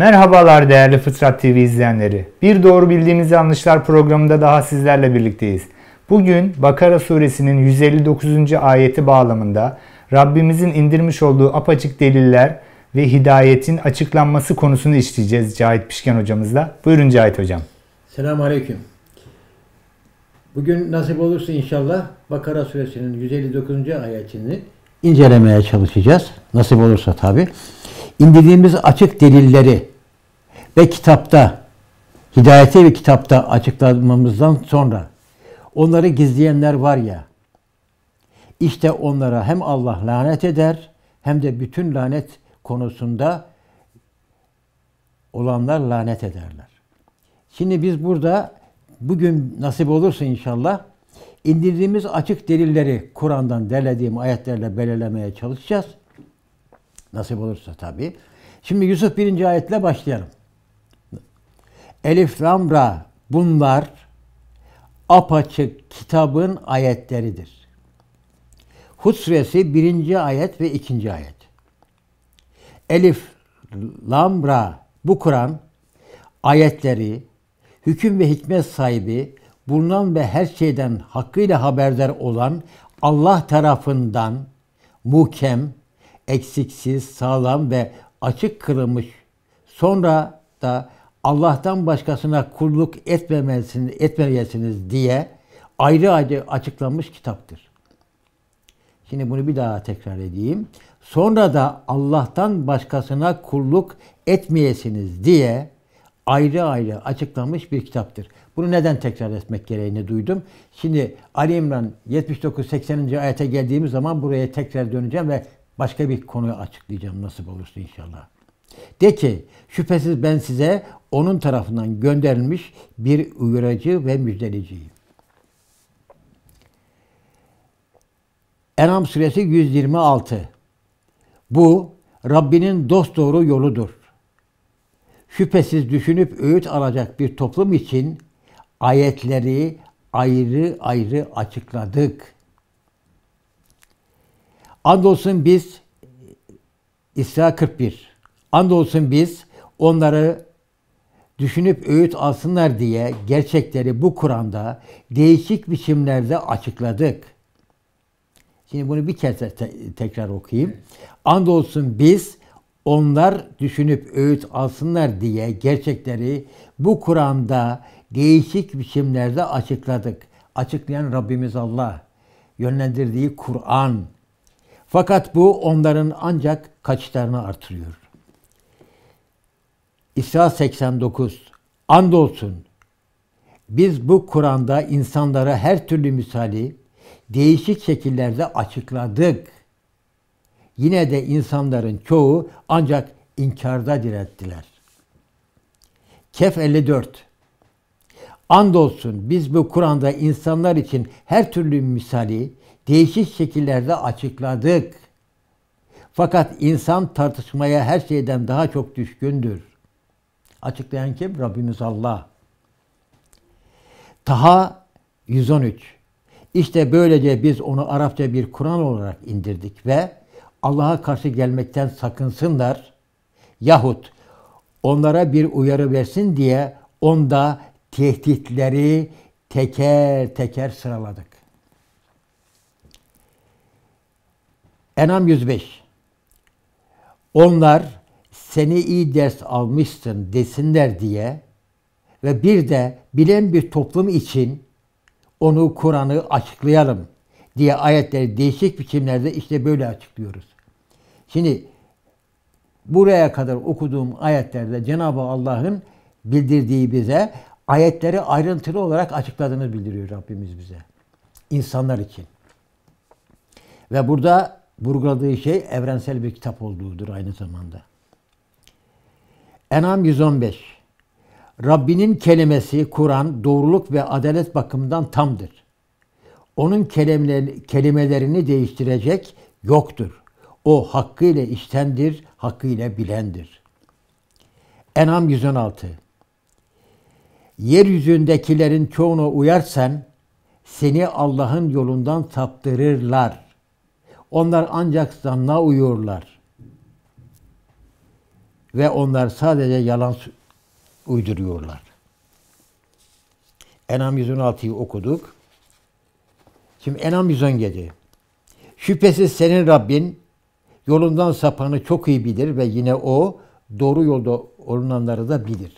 Merhabalar değerli Fıtrat TV izleyenleri. Bir Doğru Bildiğimiz Yanlışlar programında daha sizlerle birlikteyiz. Bugün Bakara suresinin 159. ayeti bağlamında Rabbimizin indirmiş olduğu apaçık deliller ve hidayetin açıklanması konusunu işleyeceğiz Cahit Pişken hocamızla. Buyurun Cahit hocam. Selamun Aleyküm. Bugün nasip olursa inşallah Bakara suresinin 159. ayetini incelemeye çalışacağız. Nasip olursa tabi. İndirdiğimiz açık delilleri ve kitapta, hidayeti ve kitapta açıklamamızdan sonra onları gizleyenler var ya, işte onlara hem Allah lanet eder hem de bütün lanet konusunda olanlar lanet ederler. Şimdi biz burada bugün nasip olursa inşallah indirdiğimiz açık delilleri Kur'an'dan derlediğim ayetlerle belirlemeye çalışacağız. Nasip olursa tabii. Şimdi Yusuf 1. ayetle başlayalım. Elif Lamra bunlar apaçık kitabın ayetleridir. Hud suresi 1. ayet ve ikinci ayet. Elif Lamra bu Kur'an ayetleri, hüküm ve hikmet sahibi, bulunan ve her şeyden hakkıyla haberdar olan Allah tarafından muhkem, eksiksiz, sağlam ve açık kılınmış. Sonra da Allah'tan başkasına kulluk etmemesini, etmeyesiniz diye ayrı ayrı açıklanmış kitaptır. Şimdi bunu bir daha tekrar edeyim. Sonra da Allah'tan başkasına kulluk etmeyesiniz diye ayrı ayrı açıklanmış bir kitaptır. Bunu neden tekrar etmek gereğini duydum. Şimdi Ali İmran 79-80. ayete geldiğimiz zaman buraya tekrar döneceğim ve başka bir konuyu açıklayacağım nasip olursa inşallah. De ki şüphesiz ben size onun tarafından gönderilmiş bir uyarıcı ve müjdeleciyim. Enam suresi 126. Bu Rabbinin dosdoğru yoludur. Şüphesiz düşünüp öğüt alacak bir toplum için ayetleri ayrı ayrı açıkladık. Andolsun biz İsa 41 Andolsun biz onları düşünüp öğüt alsınlar diye gerçekleri bu Kur'an'da değişik biçimlerde açıkladık. Şimdi bunu bir kez te- tekrar okuyayım. Andolsun biz onlar düşünüp öğüt alsınlar diye gerçekleri bu Kur'an'da değişik biçimlerde açıkladık. Açıklayan Rabbimiz Allah. Yönlendirdiği Kur'an. Fakat bu onların ancak kaçlarını artırıyor. İsa 89 Andolsun biz bu Kur'an'da insanlara her türlü misali değişik şekillerde açıkladık. Yine de insanların çoğu ancak inkarda direttiler. Kef 54 Andolsun biz bu Kur'an'da insanlar için her türlü misali değişik şekillerde açıkladık. Fakat insan tartışmaya her şeyden daha çok düşkündür. Açıklayan kim? Rabbimiz Allah. Taha 113. İşte böylece biz onu Arapça bir Kur'an olarak indirdik ve Allah'a karşı gelmekten sakınsınlar yahut onlara bir uyarı versin diye onda tehditleri teker teker sıraladık. Enam 105 Onlar seni iyi ders almışsın desinler diye ve bir de bilen bir toplum için onu Kur'an'ı açıklayalım diye ayetleri değişik biçimlerde işte böyle açıklıyoruz. Şimdi buraya kadar okuduğum ayetlerde Cenab-ı Allah'ın bildirdiği bize ayetleri ayrıntılı olarak açıkladığını bildiriyor Rabbimiz bize. insanlar için. Ve burada vurguladığı şey evrensel bir kitap olduğudur aynı zamanda. Enam 115 Rabbinin kelimesi Kur'an doğruluk ve adalet bakımından tamdır. Onun kelimelerini değiştirecek yoktur. O hakkıyla iştendir, hakkıyla bilendir. Enam 116 Yeryüzündekilerin çoğuna uyarsan seni Allah'ın yolundan saptırırlar. Onlar ancak zanna uyuyorlar.'' Ve onlar sadece yalan uyduruyorlar. Enam 116'yı okuduk. Şimdi Enam 117. Şüphesiz senin Rabbin yolundan sapanı çok iyi bilir ve yine o doğru yolda olunanları da bilir.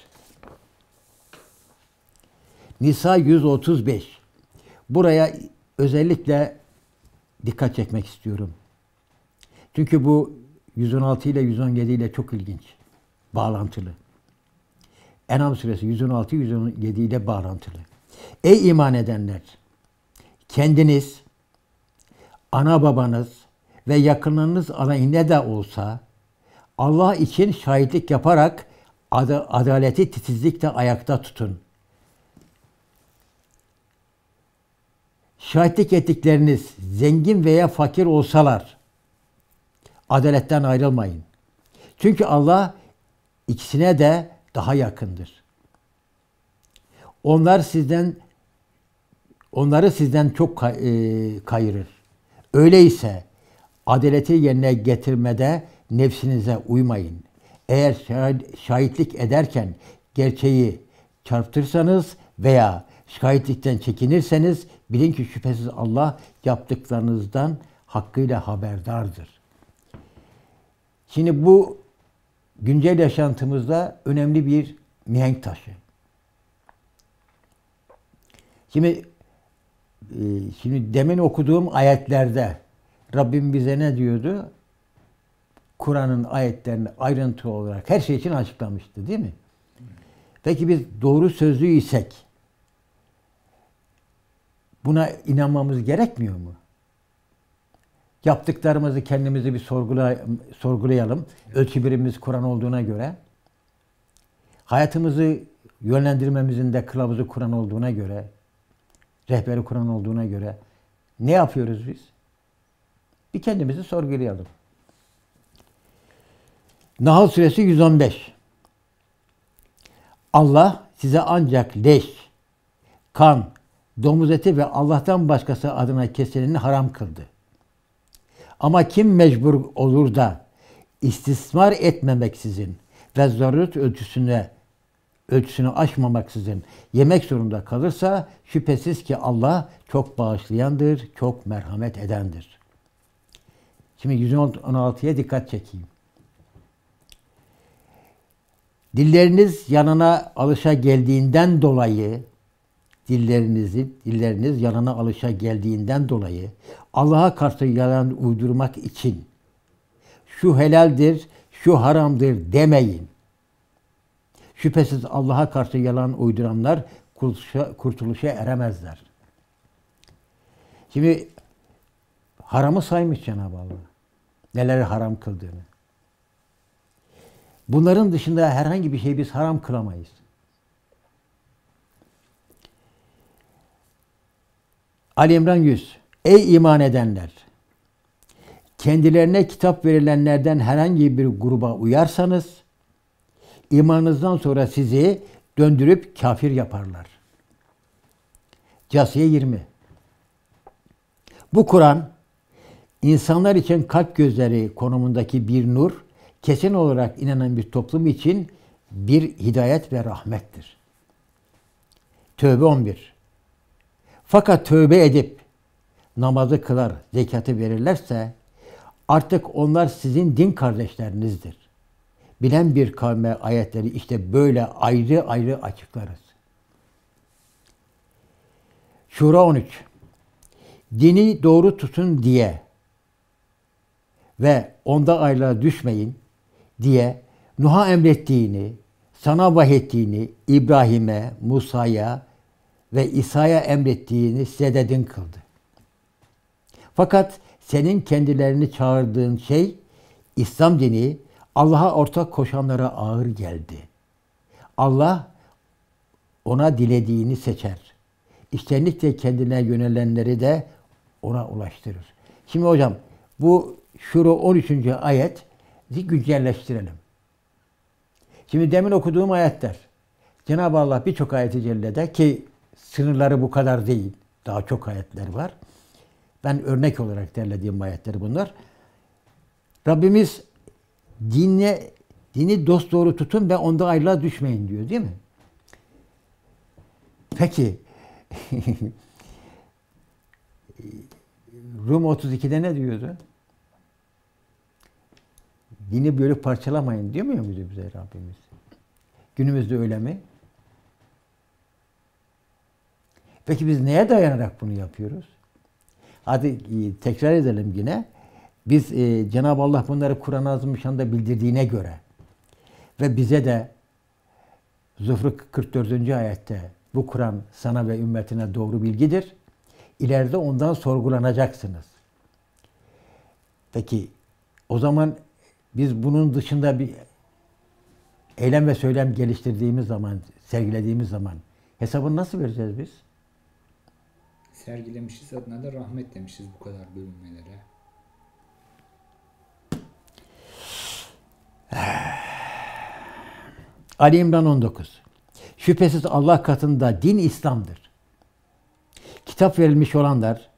Nisa 135. Buraya özellikle dikkat çekmek istiyorum. Çünkü bu 116 ile 117 ile çok ilginç bağlantılı. Enam suresi 116-117 ile bağlantılı. Ey iman edenler! Kendiniz, ana babanız ve yakınlarınız aleyhine de olsa Allah için şahitlik yaparak ad- adaleti titizlikle ayakta tutun. Şahitlik ettikleriniz zengin veya fakir olsalar adaletten ayrılmayın. Çünkü Allah ikisine de daha yakındır. Onlar sizden onları sizden çok e, kayırır. Öyleyse adaleti yerine getirmede nefsinize uymayın. Eğer şahitlik ederken gerçeği çarptırsanız veya şahitlikten çekinirseniz bilin ki şüphesiz Allah yaptıklarınızdan hakkıyla haberdardır. Şimdi bu güncel yaşantımızda önemli bir mihenk taşı. Şimdi e, şimdi demin okuduğum ayetlerde Rabbim bize ne diyordu? Kur'an'ın ayetlerini ayrıntı olarak her şey için açıklamıştı değil mi? Peki biz doğru sözlü isek buna inanmamız gerekmiyor mu? Yaptıklarımızı kendimizi bir sorgula, sorgulayalım. Ölçü birimiz Kur'an olduğuna göre. Hayatımızı yönlendirmemizin de kılavuzu Kur'an olduğuna göre, rehberi Kur'an olduğuna göre ne yapıyoruz biz? Bir kendimizi sorgulayalım. Nahl Suresi 115 Allah size ancak leş, kan, domuz eti ve Allah'tan başkası adına kesilenini haram kıldı. Ama kim mecbur olur da istismar etmemeksizin ve zaruret ölçüsüne ölçüsünü aşmamaksızın yemek zorunda kalırsa şüphesiz ki Allah çok bağışlayandır, çok merhamet edendir. Şimdi 116'ya dikkat çekeyim. Dilleriniz yanına alışa geldiğinden dolayı dillerinizi dilleriniz yanına alışa geldiğinden dolayı Allah'a karşı yalan uydurmak için şu helaldir, şu haramdır demeyin. Şüphesiz Allah'a karşı yalan uyduranlar kurtuluşa, kurtuluşa eremezler. Şimdi haramı saymış Cenab-ı Allah. Neleri haram kıldığını. Bunların dışında herhangi bir şey biz haram kılamayız. Ali İmran 100 Ey iman edenler! Kendilerine kitap verilenlerden herhangi bir gruba uyarsanız, imanınızdan sonra sizi döndürüp kafir yaparlar. Casiye 20 Bu Kur'an, insanlar için kalp gözleri konumundaki bir nur, kesin olarak inanan bir toplum için bir hidayet ve rahmettir. Tövbe 11 Fakat tövbe edip namazı kılar, zekatı verirlerse artık onlar sizin din kardeşlerinizdir. Bilen bir kavme ayetleri işte böyle ayrı ayrı açıklarız. Şura 13 Dini doğru tutun diye ve onda ayrılığa düşmeyin diye Nuh'a emrettiğini, sana vahyettiğini İbrahim'e, Musa'ya ve İsa'ya emrettiğini size de din kıldı. Fakat senin kendilerini çağırdığın şey İslam dini Allah'a ortak koşanlara ağır geldi. Allah ona dilediğini seçer. İştenlikle kendine yönelenleri de ona ulaştırır. Şimdi hocam bu şuru 13. ayet güncelleştirelim. Şimdi demin okuduğum ayetler. Cenab-ı Allah birçok ayeti cellede ki sınırları bu kadar değil. Daha çok ayetler var. Ben örnek olarak derlediğim ayetler bunlar. Rabbimiz dinle, dini dost doğru tutun ve onda ayrılığa düşmeyin diyor değil mi? Peki Rum 32'de ne diyordu? Dini bölüp parçalamayın diyor mu bize, bize Rabbimiz? Günümüzde öyle mi? Peki biz neye dayanarak bunu yapıyoruz? Hadi e, tekrar edelim yine. Biz e, Cenab-ı Allah bunları Kur'an-ı Azimüşşan'da bildirdiğine göre ve bize de Zuhruf 44. ayette bu Kur'an sana ve ümmetine doğru bilgidir. İleride ondan sorgulanacaksınız. Peki o zaman biz bunun dışında bir eylem ve söylem geliştirdiğimiz zaman, sergilediğimiz zaman hesabını nasıl vereceğiz biz? sergilemişiz. Adına da rahmet demişiz bu kadar bölünmelere. Ali İmran 19. Şüphesiz Allah katında din İslam'dır. Kitap verilmiş olanlar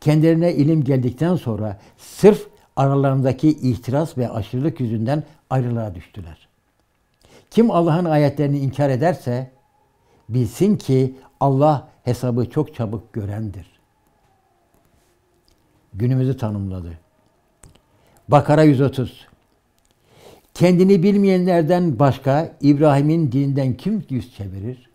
kendilerine ilim geldikten sonra sırf aralarındaki ihtiras ve aşırılık yüzünden ayrılığa düştüler. Kim Allah'ın ayetlerini inkar ederse Bilsin ki Allah hesabı çok çabuk görendir. Günümüzü tanımladı. Bakara 130. Kendini bilmeyenlerden başka İbrahim'in dininden kim yüz çevirir?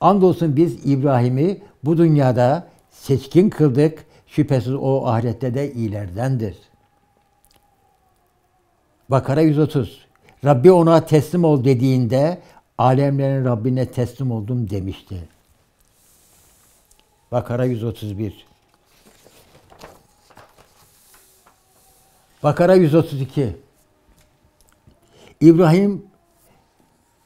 Andolsun biz İbrahim'i bu dünyada seçkin kıldık. Şüphesiz o ahirette de iyilerdendir. Bakara 130. Rabbi ona teslim ol dediğinde alemlerin Rabbine teslim oldum demişti. Bakara 131 Bakara 132 İbrahim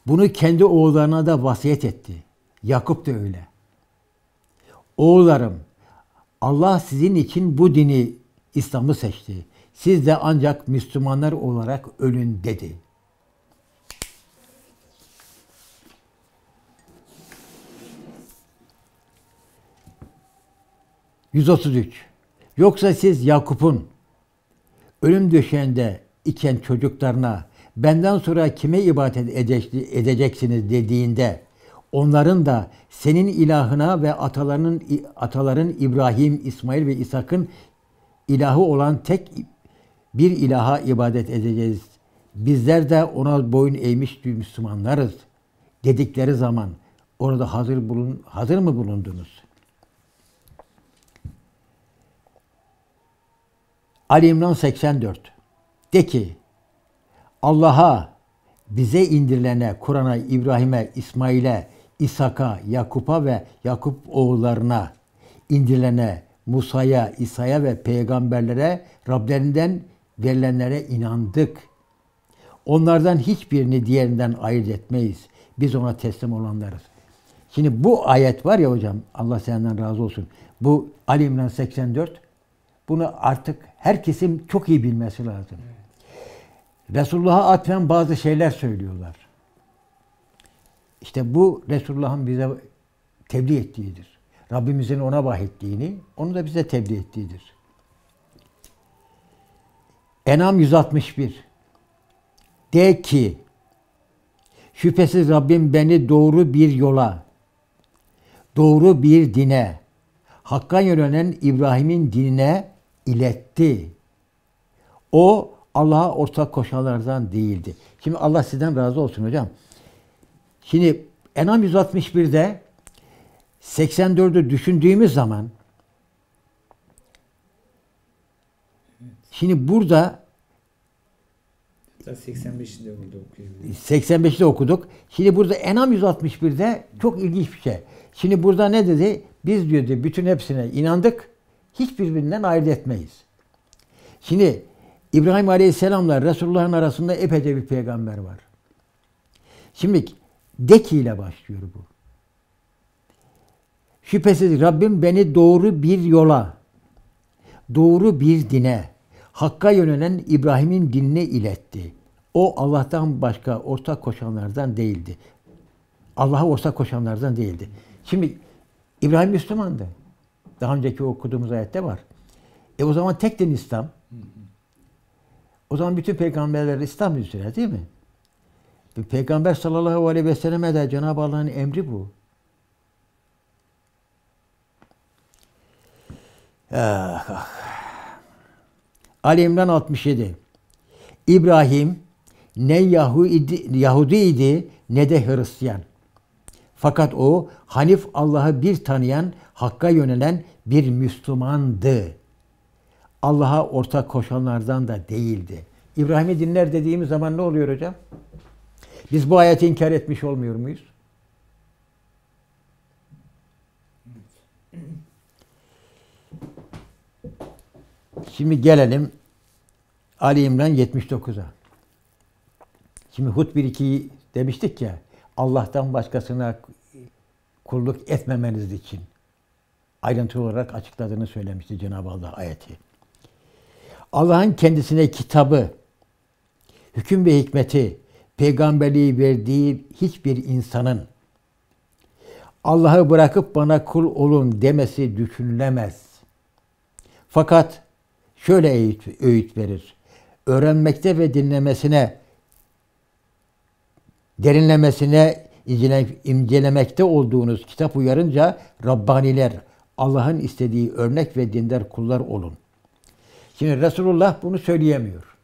bunu kendi oğullarına da vasiyet etti. Yakup da öyle. Oğullarım Allah sizin için bu dini İslam'ı seçti. Siz de ancak Müslümanlar olarak ölün dedi. 133. Yoksa siz Yakup'un ölüm döşeğinde iken çocuklarına benden sonra kime ibadet edeceksiniz dediğinde onların da senin ilahına ve atalarının ataların İbrahim, İsmail ve İshak'ın ilahı olan tek bir ilaha ibadet edeceğiz. Bizler de ona boyun eğmiş Müslümanlarız dedikleri zaman orada hazır bulun hazır mı bulundunuz? Ali İmran 84 De ki Allah'a, bize indirilene, Kur'an'a, İbrahim'e, İsmail'e, İshak'a, Yakup'a ve Yakup oğullarına indirilene, Musa'ya, İsa'ya ve peygamberlere Rablerinden verilenlere inandık. Onlardan hiçbirini diğerinden ayırt etmeyiz. Biz ona teslim olanlarız. Şimdi bu ayet var ya hocam, Allah senden razı olsun. Bu Ali İmran 84. Bunu artık herkesin çok iyi bilmesi lazım. Evet. Resulullah'a atfen bazı şeyler söylüyorlar. İşte bu Resulullah'ın bize tebliğ ettiğidir. Rabbimizin ona vahyettiğini, onu da bize tebliğ ettiğidir. Enam 161 De ki Şüphesiz Rabbim beni doğru bir yola, doğru bir dine, Hakk'a yönelen İbrahim'in dinine iletti. O Allah'a ortak koşanlardan değildi. Şimdi Allah sizden razı olsun hocam. Şimdi Enam 161'de 84'ü düşündüğümüz zaman şimdi burada 85'de burada okuyabiliriz. okuduk. Şimdi burada Enam 161'de çok ilginç bir şey. Şimdi burada ne dedi? Biz diyordu bütün hepsine inandık hiçbirbirinden ayırt etmeyiz. Şimdi İbrahim Aleyhisselam'la Resulullah'ın arasında epeyce bir peygamber var. Şimdi deki ile başlıyor bu. Şüphesiz Rabbim beni doğru bir yola, doğru bir dine, Hakk'a yönelen İbrahim'in dinine iletti. O Allah'tan başka ortak koşanlardan değildi. Allah'a ortak koşanlardan değildi. Şimdi İbrahim Müslümandı. Daha önceki okuduğumuz ayette var. E o zaman tek din İslam. O zaman bütün peygamberler İslam üzere değil mi? Peygamber sallallahu aleyhi ve selleme de Cenab-ı Allah'ın emri bu. Ah, ah. Ali İmran 67. İbrahim ne Yahudi idi ne de Hristiyan. Fakat o Hanif Allah'ı bir tanıyan, Hakk'a yönelen bir Müslümandı. Allah'a ortak koşanlardan da değildi. İbrahim'i dinler dediğimiz zaman ne oluyor hocam? Biz bu ayeti inkar etmiş olmuyor muyuz? Şimdi gelelim Ali İmran 79'a. Şimdi Hud 1-2'yi demiştik ya. Allah'tan başkasına kulluk etmemeniz için ayrıntılı olarak açıkladığını söylemişti Cenab-ı Allah ayeti. Allah'ın kendisine kitabı, hüküm ve hikmeti, peygamberliği verdiği hiçbir insanın Allah'ı bırakıp bana kul olun demesi düşünülemez. Fakat şöyle öğüt, verir. Öğrenmekte ve dinlemesine derinlemesine incelemekte olduğunuz kitap uyarınca Rabbaniler, Allah'ın istediği örnek ve dindar kullar olun. Şimdi Resulullah bunu söyleyemiyor.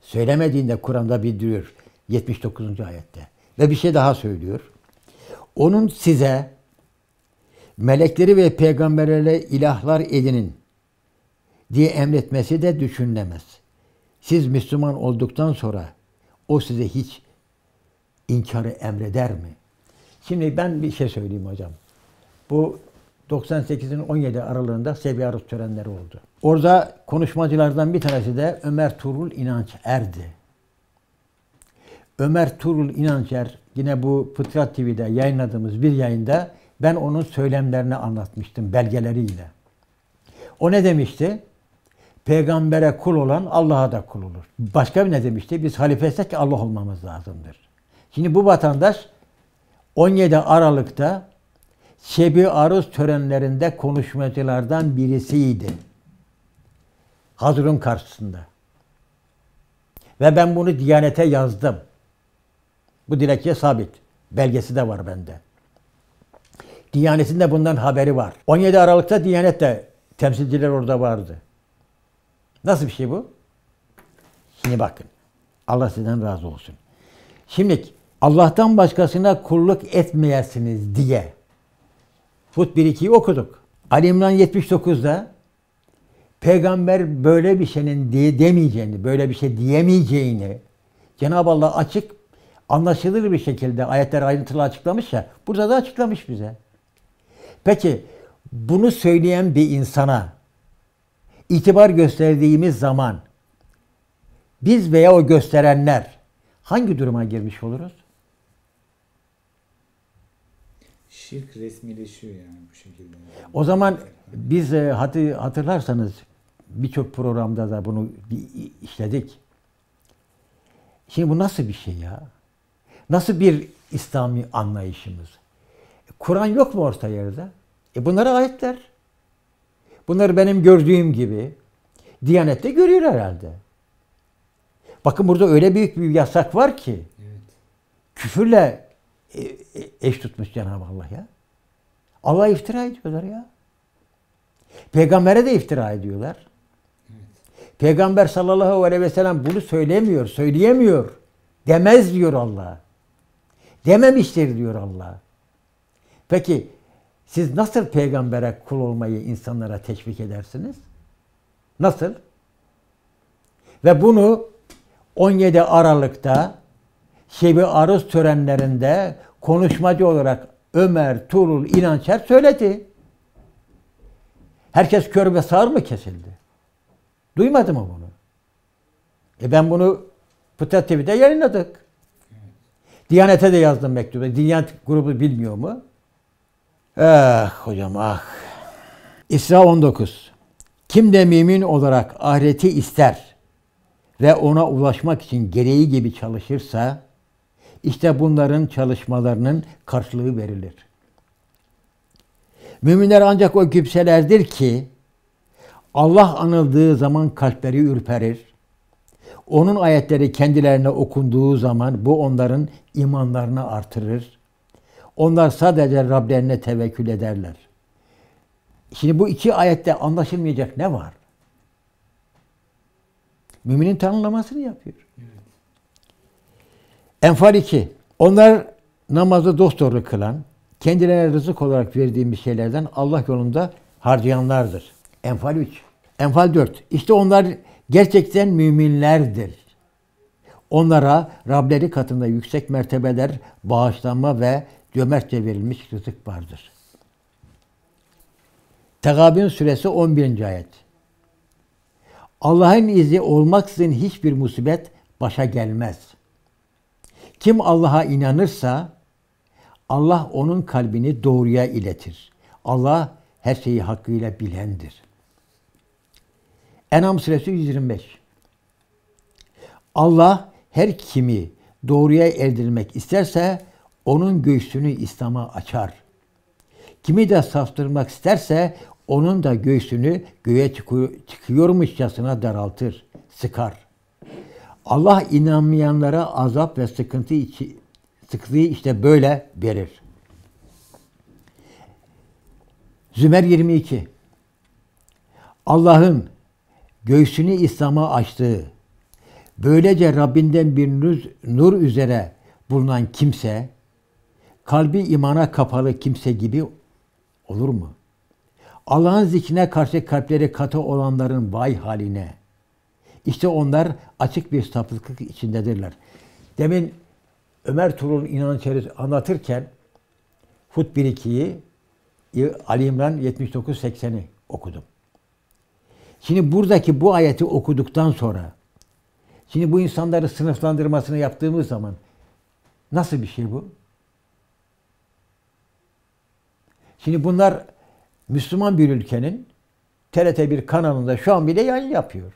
Söylemediğinde Kur'an'da bildiriyor 79. ayette. Ve bir şey daha söylüyor. Onun size melekleri ve peygamberlere ilahlar edinin diye emretmesi de düşünülemez. Siz Müslüman olduktan sonra o size hiç inkarı emreder mi? Şimdi ben bir şey söyleyeyim hocam. Bu 98'in 17 aralığında Sebiarus törenleri oldu. Orada konuşmacılardan bir tanesi de Ömer Turul İnanç Er'di. Ömer Turul İnanç Er yine bu Fıtrat TV'de yayınladığımız bir yayında ben onun söylemlerini anlatmıştım belgeleriyle. O ne demişti? Peygambere kul olan Allah'a da kul olur. Başka bir ne demişti? Biz halifesek Allah olmamız lazımdır. Şimdi bu vatandaş 17 Aralık'ta Şebi Aruz törenlerinde konuşmacılardan birisiydi. Hazırın karşısında. Ve ben bunu Diyanet'e yazdım. Bu dilekçe sabit. Belgesi de var bende. Diyanet'in de bundan haberi var. 17 Aralık'ta Diyanet de temsilciler orada vardı. Nasıl bir şey bu? Şimdi bakın. Allah sizden razı olsun. Şimdi Allah'tan başkasına kulluk etmeyesiniz diye. Fut 1-2'yi okuduk. Ali İmran 79'da peygamber böyle bir şeyin diye demeyeceğini, böyle bir şey diyemeyeceğini Cenab-ı Allah açık, anlaşılır bir şekilde ayetler ayrıntılı açıklamış ya, burada da açıklamış bize. Peki bunu söyleyen bir insana itibar gösterdiğimiz zaman biz veya o gösterenler hangi duruma girmiş oluruz? şirk resmileşiyor yani bu şekilde. O zaman biz e, hatırlarsanız birçok programda da bunu işledik. Şimdi bu nasıl bir şey ya? Nasıl bir İslami anlayışımız? Kur'an yok mu orta yerde? E bunlara ayetler. Bunları benim gördüğüm gibi Diyanet'te görüyor herhalde. Bakın burada öyle büyük bir yasak var ki evet. küfürle e, e, eş tutmuş Cenab-ı Allah ya. Allah iftira ediyorlar ya. Peygamber'e de iftira ediyorlar. Peygamber sallallahu aleyhi ve sellem bunu söylemiyor, söyleyemiyor. Demez diyor Allah. Dememiştir diyor Allah. Peki siz nasıl peygambere kul olmayı insanlara teşvik edersiniz? Nasıl? Ve bunu 17 Aralık'ta Şebi Aruz törenlerinde konuşmacı olarak Ömer Tuğrul İnançer söyledi. Herkes kör ve sağır mı kesildi? Duymadı mı bunu? E ben bunu Pıta TV'de yayınladık. Diyanete de yazdım mektubu. Diyanet grubu bilmiyor mu? Ah hocam ah. İsra 19. Kim de mümin olarak ahireti ister ve ona ulaşmak için gereği gibi çalışırsa işte bunların çalışmalarının karşılığı verilir. Müminler ancak o güpselerdir ki Allah anıldığı zaman kalpleri ürperir. Onun ayetleri kendilerine okunduğu zaman bu onların imanlarını artırır. Onlar sadece Rablerine tevekkül ederler. Şimdi bu iki ayette anlaşılmayacak ne var? Müminin tanımlamasını yapıyor. Evet. Enfal 2. Onlar namazı dosdoğru kılan, kendilerine rızık olarak verdiğimiz şeylerden Allah yolunda harcayanlardır. Enfal 3. Enfal 4. İşte onlar gerçekten müminlerdir. Onlara Rableri katında yüksek mertebeler, bağışlanma ve cömertçe verilmiş rızık vardır. Tegabin suresi 11. ayet. Allah'ın izi olmaksızın hiçbir musibet başa gelmez. Kim Allah'a inanırsa Allah onun kalbini doğruya iletir. Allah her şeyi hakkıyla bilendir. Enam suresi 125. Allah her kimi doğruya erdirmek isterse onun göğsünü İslam'a açar. Kimi de saftırmak isterse onun da göğsünü göğe çıkıyormuşçasına daraltır, sıkar. Allah inanmayanlara azap ve sıkıntı içi, sıkıntıyı işte böyle verir. Zümer 22 Allah'ın göğsünü İslam'a açtığı, böylece Rabbinden bir nur, nur üzere bulunan kimse, kalbi imana kapalı kimse gibi olur mu? Allah'ın zikrine karşı kalpleri katı olanların vay haline.'' İşte onlar açık bir sapıklık içindedirler. Demin Ömer Turun inançları anlatırken Fut 1-2'yi e, Ali İmran 79-80'i okudum. Şimdi buradaki bu ayeti okuduktan sonra şimdi bu insanları sınıflandırmasını yaptığımız zaman nasıl bir şey bu? Şimdi bunlar Müslüman bir ülkenin TRT bir kanalında şu an bile yayın yapıyor.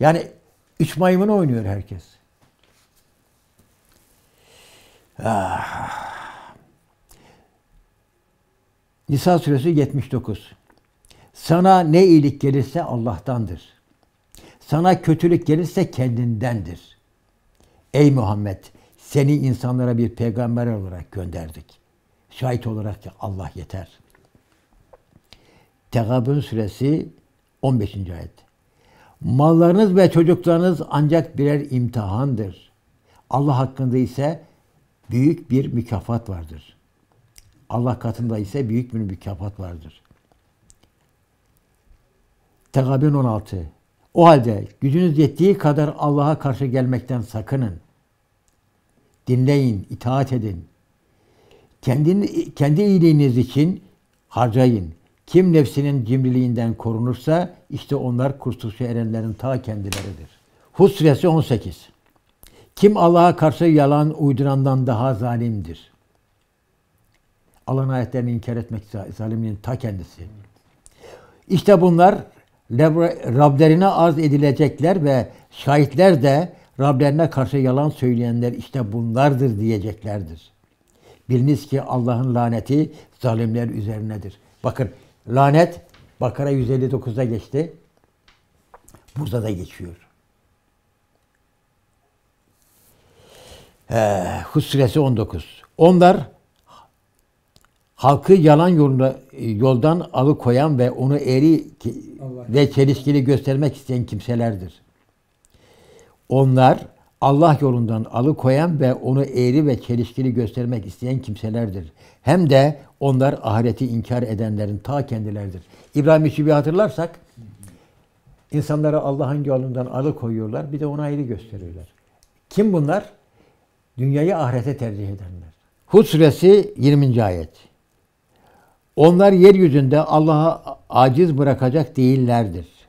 Yani üç maymun oynuyor herkes. Ah. Nisa suresi 79. Sana ne iyilik gelirse Allah'tandır. Sana kötülük gelirse kendindendir. Ey Muhammed, seni insanlara bir peygamber olarak gönderdik. Şahit olarak ki Allah yeter. Tegabun suresi 15. ayet. Mallarınız ve çocuklarınız ancak birer imtihandır. Allah hakkında ise büyük bir mükafat vardır. Allah katında ise büyük bir mükafat vardır. Tegabin 16 O halde gücünüz yettiği kadar Allah'a karşı gelmekten sakının. Dinleyin, itaat edin. Kendini, kendi iyiliğiniz için harcayın. Kim nefsinin cimriliğinden korunursa işte onlar kurtuluşa erenlerin ta kendileridir. Hud suresi 18. Kim Allah'a karşı yalan uydurandan daha zalimdir. Allah'ın ayetlerini inkar etmek zalimliğin ta kendisi. İşte bunlar Rablerine arz edilecekler ve şahitler de Rablerine karşı yalan söyleyenler işte bunlardır diyeceklerdir. Biliniz ki Allah'ın laneti zalimler üzerinedir. Bakın Lanet Bakara 159'da geçti. Burada da geçiyor. Ee, Hud suresi 19. Onlar halkı yalan yoluna, e, yoldan alıkoyan ve onu eri ve çelişkili göstermek isteyen kimselerdir. Onlar Allah yolundan alıkoyan ve onu eğri ve çelişkili göstermek isteyen kimselerdir. Hem de onlar ahireti inkar edenlerin ta kendileridir. İbrahim bir hatırlarsak insanları Allah'ın yolundan alıkoyuyorlar bir de ona eğri gösteriyorlar. Kim bunlar? Dünyayı ahirete tercih edenler. Hud suresi 20. ayet. Onlar yeryüzünde Allah'a aciz bırakacak değillerdir.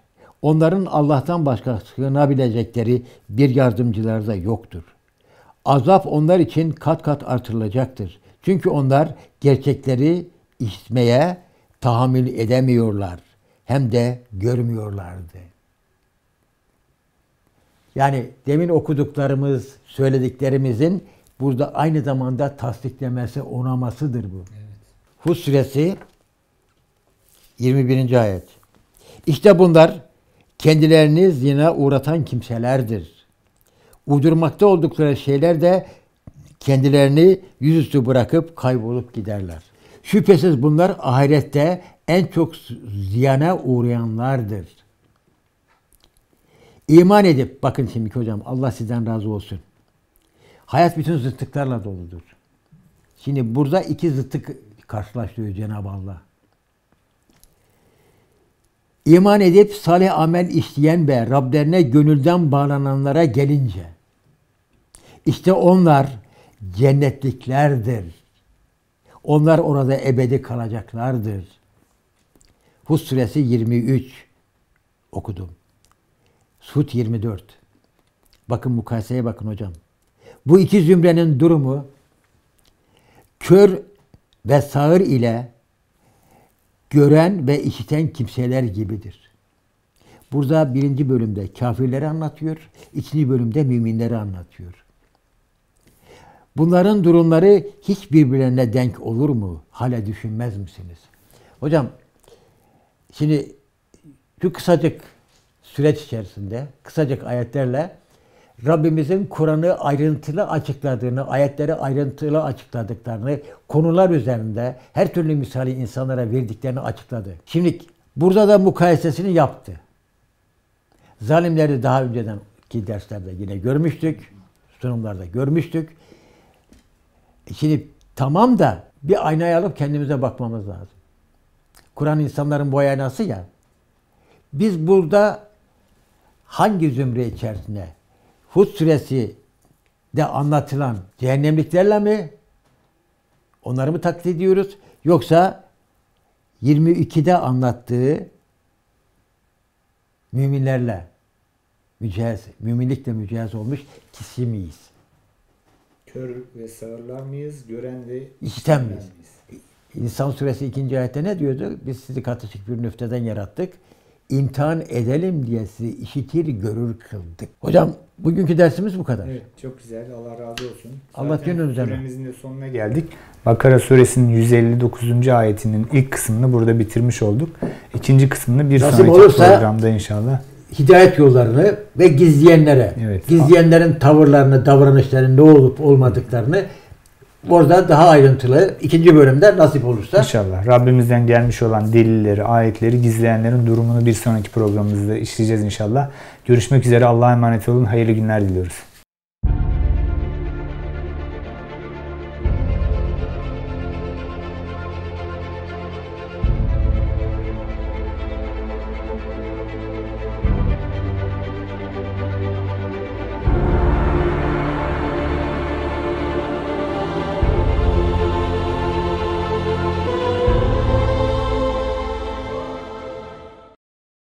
Onların Allah'tan başka sığınabilecekleri bir yardımcılar da yoktur. Azap onlar için kat kat artırılacaktır. Çünkü onlar gerçekleri işitmeye tahammül edemiyorlar. Hem de görmüyorlardı. Yani demin okuduklarımız, söylediklerimizin burada aynı zamanda tasdiklemesi, onamasıdır bu. Evet. Hud suresi 21. ayet. İşte bunlar kendilerini zina uğratan kimselerdir. Uydurmakta oldukları şeyler de kendilerini yüzüstü bırakıp kaybolup giderler. Şüphesiz bunlar ahirette en çok ziyana uğrayanlardır. İman edip, bakın şimdi hocam Allah sizden razı olsun. Hayat bütün zıttıklarla doludur. Şimdi burada iki zıttık karşılaştırıyor Cenab-ı Allah. İman edip salih amel isteyen ve Rablerine gönülden bağlananlara gelince işte onlar cennetliklerdir. Onlar orada ebedi kalacaklardır. Hud suresi 23 okudum. Sud 24. Bakın mukayeseye bakın hocam. Bu iki zümrenin durumu kör ve sağır ile gören ve işiten kimseler gibidir. Burada birinci bölümde kafirleri anlatıyor, ikinci bölümde müminleri anlatıyor. Bunların durumları hiç birbirlerine denk olur mu? Hala düşünmez misiniz? Hocam, şimdi şu kısacık süreç içerisinde, kısacık ayetlerle Rabbimizin Kur'an'ı ayrıntılı açıkladığını, ayetleri ayrıntılı açıkladıklarını, konular üzerinde her türlü misali insanlara verdiklerini açıkladı. Şimdi burada da mukayesesini yaptı. Zalimleri daha önceden ki derslerde yine görmüştük, sunumlarda görmüştük. E şimdi tamam da bir aynayı alıp kendimize bakmamız lazım. Kur'an insanların bu aynası ya. Biz burada hangi zümre içerisine Hud suresi de anlatılan cehennemliklerle mi onları mı taklit ediyoruz yoksa 22'de anlattığı müminlerle mücehez, müminlikle mücehez olmuş kişi miyiz? Kör ve sağırlar mıyız? Gören ve işiten miyiz? İnsan suresi ikinci ayette ne diyordu? Biz sizi katışık bir nüfteden yarattık imtihan edelim diye sizi işitir görür kıldık. Hocam bugünkü dersimiz bu kadar. Evet çok güzel Allah razı olsun. Allah gönlünüzden. Süremizin de sonuna geldik. Bakara suresinin 159. ayetinin ilk kısmını burada bitirmiş olduk. İkinci kısmını bir Nasip sonraki olursa, programda inşallah. Hidayet yollarını ve gizleyenlere, evet. gizleyenlerin tavırlarını, davranışlarını, ne olup olmadıklarını Orada daha ayrıntılı ikinci bölümde nasip olursa. İnşallah. Rabbimizden gelmiş olan delilleri, ayetleri gizleyenlerin durumunu bir sonraki programımızda işleyeceğiz inşallah. Görüşmek üzere. Allah'a emanet olun. Hayırlı günler diliyoruz.